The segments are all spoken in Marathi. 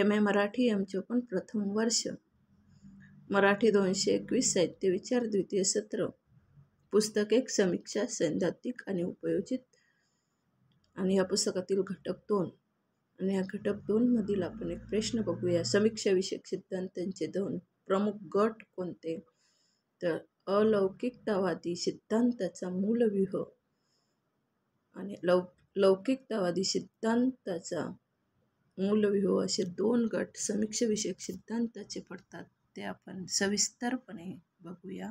एम ए मराठी एमचे पण प्रथम वर्ष मराठी दोनशे एकवीस साहित्य विचार द्वितीय सत्र पुस्तक एक समीक्षा सैद्धांतिक आणि उपयोजित आणि या पुस्तकातील घटक दोन आणि या घटक दोनमधील आपण एक प्रश्न बघूया समीक्षाविषयक सिद्धांतांचे दोन प्रमुख गट कोणते तर अलौकिकतावादी सिद्धांताचा मूलव्यूह आणि लौ लौकिकतावादी सिद्धांताचा मूलविवाह असे दोन गट समीक्षविषयक सिद्धांताचे पडतात ते आपण सविस्तरपणे बघूया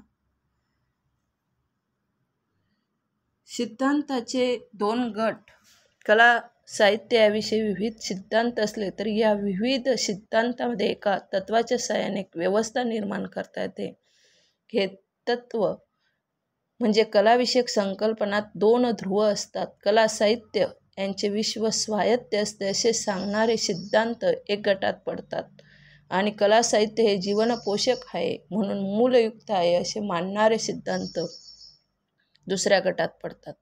सिद्धांताचे दोन गट कला साहित्य याविषयी विविध सिद्धांत असले तरी या विविध सिद्धांतामध्ये एका तत्वाच्या सहाय्याने व्यवस्था निर्माण करता येते हे तत्व म्हणजे कलाविषयक संकल्पनात दोन ध्रुव असतात कला साहित्य यांचे विश्व स्वायत्त असते असे सांगणारे सिद्धांत एक गटात पडतात आणि कला साहित्य हे जीवनपोषक आहे म्हणून मूलयुक्त आहे असे मानणारे सिद्धांत दुसऱ्या गटात पडतात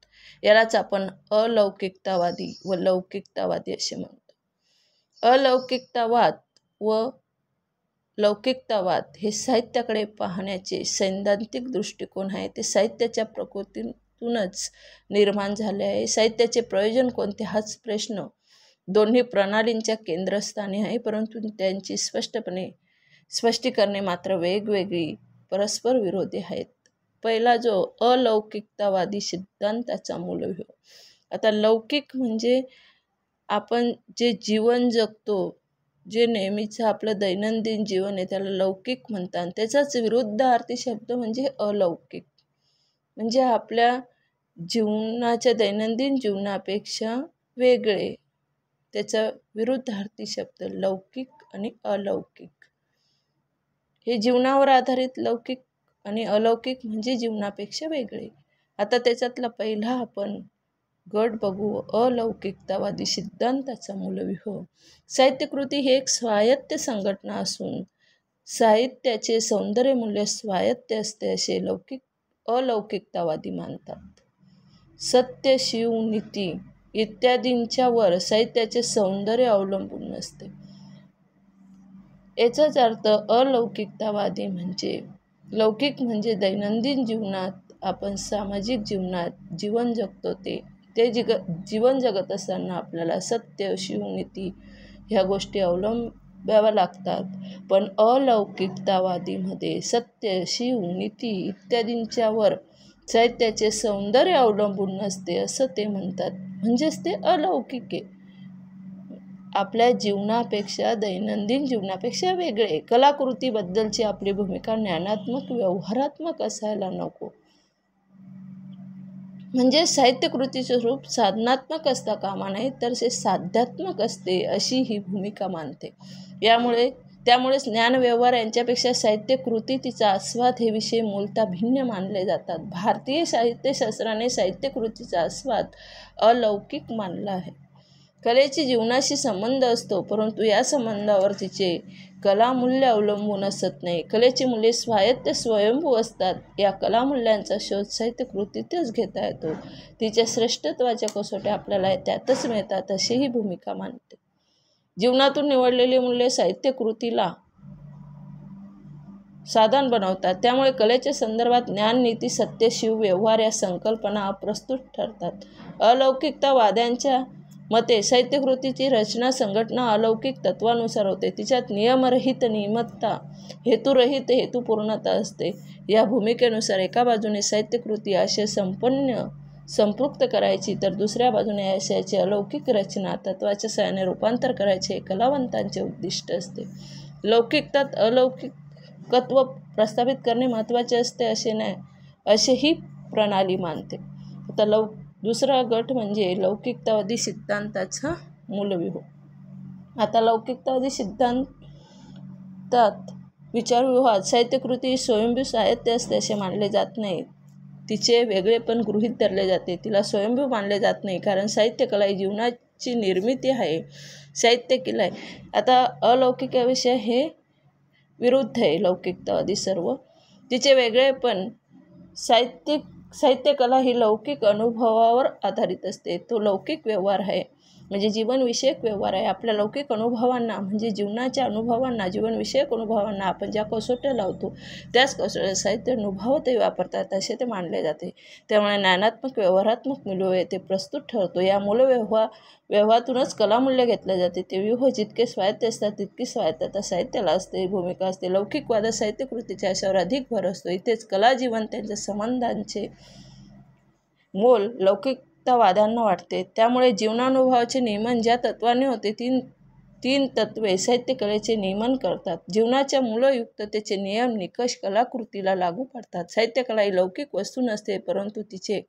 यालाच आपण अलौकिकतावादी व लौकिकतावादी असे म्हणतो अलौकिकतावाद व लौकिकतावाद हे साहित्याकडे पाहण्याचे सैद्धांतिक दृष्टिकोन आहे ते साहित्याच्या प्रकृती साहित्यातूनच निर्माण झाले आहे साहित्याचे प्रयोजन कोणते हाच प्रश्न दोन्ही प्रणालींच्या केंद्रस्थानी आहे परंतु त्यांची स्पष्टपणे स्पष्टीकरणे मात्र वेगवेगळी परस्पर विरोधी आहेत पहिला जो अलौकिकतावादी सिद्धांताचा मूल आता लौकिक म्हणजे आपण जे जीवन जगतो जे नेहमीचं आपलं दैनंदिन जीवन आहे त्याला लौकिक म्हणतात त्याचाच विरुद्ध आरती शब्द म्हणजे अलौकिक म्हणजे आपल्या जीवनाच्या दैनंदिन जीवनापेक्षा वेगळे त्याचा विरुद्धार्थी शब्द लौकिक आणि अलौकिक हे जीवनावर आधारित लौकिक आणि अलौकिक म्हणजे जीवनापेक्षा वेगळे आता त्याच्यातला पहिला आपण गट बघू अलौकिकतावादी सिद्धांताचा मूलविह साहित्यकृती ही एक स्वायत्त संघटना असून साहित्याचे मूल्य स्वायत्त असते असे लौकिक अलौकिकतावादी मानतात सत्य शिव नीती इत्यादींच्यावर साहित्याचे सौंदर्य अवलंबून नसते याचाच अर्थ अलौकिकतावादी म्हणजे लौकिक म्हणजे दैनंदिन जीवनात आपण सामाजिक जीवनात जीवन जगतो ते ते जिग जीवन जगत असताना आपल्याला सत्य शिवनीती ह्या गोष्टी अवलंब द्याव्या लागतात पण अलौकिकतावादीमध्ये सत्य शिव नीती इत्यादींच्यावर साहित्याचे सौंदर्य अवलंबून नसते असं ते म्हणतात म्हणजेच ते अलौकिक आहे आपल्या जीवनापेक्षा दैनंदिन जीवनापेक्षा वेगळे कलाकृतीबद्दलची आपली भूमिका ज्ञानात्मक व्यवहारात्मक असायला नको म्हणजे साहित्यकृतीचे स्वरूप साधनात्मक असता कामा नाही तर ते साध्यात्मक असते अशी ही भूमिका मानते यामुळे त्यामुळे व्यवहार यांच्यापेक्षा साहित्य कृती तिचा आस्वाद हे विषय मूलतः भिन्न मानले जातात भारतीय साहित्यशास्त्राने साहित्य कृतीचा आस्वाद अलौकिक मानला आहे कलेची जीवनाशी संबंध असतो परंतु या संबंधावर तिचे कलामूल्य अवलंबून असत नाही कलेची मुले स्वायत्त स्वयंभू असतात या कलामूल्यांचा शोध साहित्य कृतीतच घेता येतो तिच्या श्रेष्ठत्वाच्या कसोट्या आपल्याला त्यातच मिळतात अशीही भूमिका मानते जीवनातून निवडलेली मूल्य साहित्यकृतीला साधन बनवतात त्यामुळे कलेच्या संदर्भात ज्ञान नीती सत्य शिव व्यवहार या संकल्पना प्रस्तुत ठरतात अलौकिकतावाद्यांच्या मते साहित्यकृतीची रचना संघटना अलौकिक तत्वानुसार होते तिच्यात नियमरहित नियमत्ता हेतुरहित हेतुपूर्णता असते या भूमिकेनुसार एका बाजूने साहित्यकृती असे संपन्न संपृक्त करायची तर दुसऱ्या बाजूने आशयाची अलौकिक रचना तत्वाच्या सहाय्याने रूपांतर करायचे हे कलावंतांचे उद्दिष्ट असते लौकिकतात अलौकिकत्व प्रस्थापित करणे महत्त्वाचे असते असे नाही असे ही प्रणाली मानते आता लौ दुसरा गट म्हणजे लौकिकतावादी सिद्धांताचा मूलविभो आता लौकिकतावादी सिद्धांतात विचारविवाहात साहित्यकृती स्वयंभू साहित्य असते असे मानले जात नाहीत तिचे वेगळेपण गृहीत धरले जाते तिला स्वयंभू मानले जात नाही कारण साहित्यकला ही जीवनाची निर्मिती आहे साहित्य किला आहे आता अलौकिक विषय हे विरुद्ध आहे लौकिकतावादी सर्व तिचे वेगळेपण साहित्यिक साहित्यकला ही लौकिक अनुभवावर आधारित असते तो लौकिक व्यवहार आहे म्हणजे जीवनविषयक व्यवहार आहे आपल्या लौकिक अनुभवांना म्हणजे जीवनाच्या अनुभवांना जीवनविषयक अनुभवांना आपण ज्या कसोट्या लावतो त्याच कसोट्या साहित्य ते वापरतात असे ते मानले जाते त्यामुळे ज्ञानात्मक व्यवहारात्मक मिळू ते प्रस्तुत ठरतो या व्यवहार व्यवहारातूनच कलामूल्य घेतले जाते ते व्यूह जितके स्वायत्त असतात तितकी स्वायत्तता साहित्याला असते भूमिका असते लौकिकवाद साहित्यकृतीच्या अशावर अधिक भर असतो इथेच कला जीवन त्यांच्या संबंधांचे मोल लौकिक वादांना वाटते त्यामुळे जीवनानुभवाचे नियमन ज्या तत्वाने होते तीन तीन तत्वे साहित्यकलेचे नियमन करतात जीवनाच्या मूलयुक्ततेचे नियम निकष कलाकृतीला लागू पडतात साहित्यकला ही लौकिक वस्तू नसते परंतु तिचे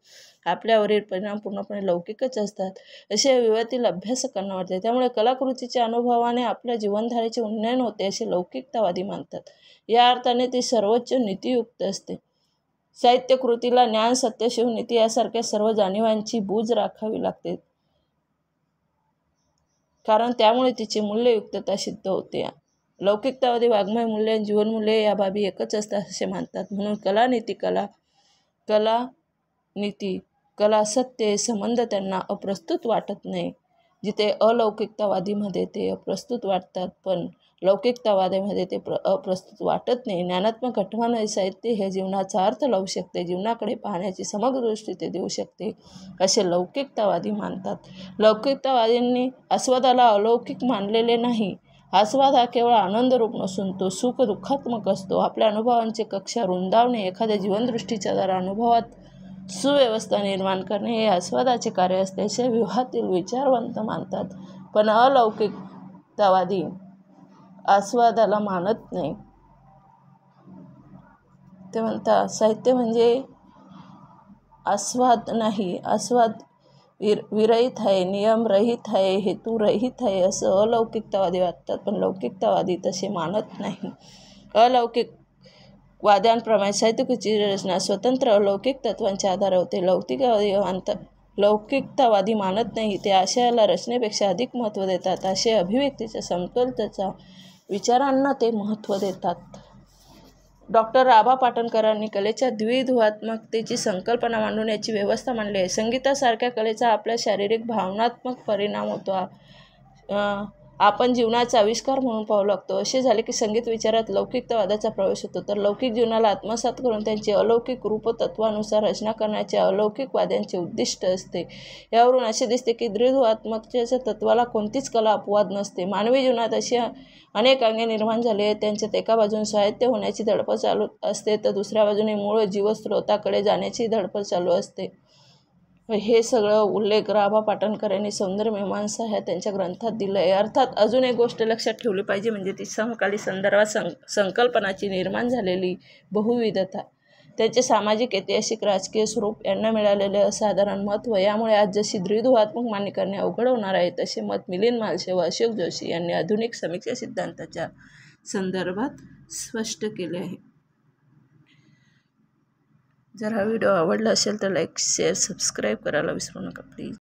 आपल्यावरील परिणाम पूर्णपणे लौकिकच असतात असे विवाहातील अभ्यासकांना वाटते त्यामुळे कलाकृतीच्या अनुभवाने आपल्या जीवनधारेचे उन्नयन होते असे लौकिकतावादी मानतात या अर्थाने ती सर्वोच्च नीतियुक्त असते साहित्यकृतीला ज्ञान सत्य नीती यासारख्या सर्व जाणीवांची बूज राखावी लागते कारण त्यामुळे तिची मूल्ययुक्तता सिद्ध होते लौकिकतावादी वाग्मय मूल्य जीवनमूल्य या बाबी एकच असतात असे मानतात म्हणून कलानीती कला कला नीती कला सत्य संबंध त्यांना अप्रस्तुत वाटत नाही जिथे अलौकिकतावादीमध्ये ते अप्रस्तुत वाटतात पण लौकिकतावादामध्ये ते प्र अप्रस्तुत वाटत नाही ज्ञानात्मक घटवानं साहित्य हे जीवनाचा अर्थ लावू शकते जीवनाकडे पाहण्याची समग्र दृष्टी ते देऊ शकते असे लौकिकतावादी मानतात लौकिकतावादींनी आस्वादाला अलौकिक मानलेले नाही आस्वाद हा केवळ आनंदरूप नसून तो सुख दुःखात्मक असतो आपल्या अनुभवांचे कक्षा रुंदावणे एखाद्या जीवनदृष्टीच्या द्वारा अनुभवात सुव्यवस्था निर्माण करणे हे आस्वादाचे कार्य असते असे विवाहातील विचारवंत मानतात पण अलौकिकतावादी आस्वादाला मानत नाही ते म्हणता साहित्य म्हणजे आस्वाद नाही आस्वाद विर विरहित आहे नियमरहित आहे हेतुरहित आहे असं अलौकिकतावादी वाटतात पण लौकिकतावादी तसे मानत नाही अलौकिक वाद्यांप्रमाणे साहित्यिकाची रचना स्वतंत्र अलौकिक तत्वांच्या आधार होते लौकिकवादी अंत लौकिकतावादी मानत नाही ते आशयाला रचनेपेक्षा अधिक महत्त्व देतात आशय अभिव्यक्तीच्या समतोलतेचा विचारांना ते महत्त्व देतात डॉक्टर राभा पाटणकरांनी कलेच्या द्विध्रुवात्मकतेची संकल्पना मांडून याची व्यवस्था मांडली आहे संगीतासारख्या कलेचा आपल्या शारीरिक भावनात्मक परिणाम होतो आपण जीवनाचा आविष्कार म्हणून पाहू लागतो असे झाले की संगीत विचारात लौकिकतावादाचा प्रवेश होतो तर लौकिक जीवनाला आत्मसात करून त्यांची अलौकिक रूप तत्वानुसार रचना करण्याचे अलौकिकवाद्यांचे उद्दिष्ट असते यावरून असे दिसते की दृढवात्मकतेच्या तत्वाला कोणतीच कला अपवाद नसते मानवी जीवनात अशी अनेक अंगे निर्माण झाली आहेत त्यांच्यात एका बाजून साहित्य होण्याची धडपड चालू असते तर दुसऱ्या बाजूने मूळ जीवस्रोताकडे जाण्याची धडपड चालू असते हे सगळं उल्लेख राभा पाटणकर यांनी सौंदर्यमीमांसा ह्या त्यांच्या ग्रंथात दिलं आहे अर्थात अजून एक गोष्ट लक्षात ठेवली पाहिजे म्हणजे ती समकाली संदर्भात सं संकल्पनाची निर्माण झालेली बहुविधता त्याचे सामाजिक ऐतिहासिक राजकीय स्वरूप यांना मिळालेले असाधारण महत्त्व यामुळे आज जशी द्विधुवात्मक मान्य करणे अवघड होणार आहे तसे मत मिलिंद मालशे व अशोक जोशी यांनी आधुनिक समीक्षा सिद्धांताच्या संदर्भात स्पष्ट केले आहे जर हा व्हिडिओ आवडला असेल तर लाईक शेअर सबस्क्राईब करायला विसरू नका प्लीज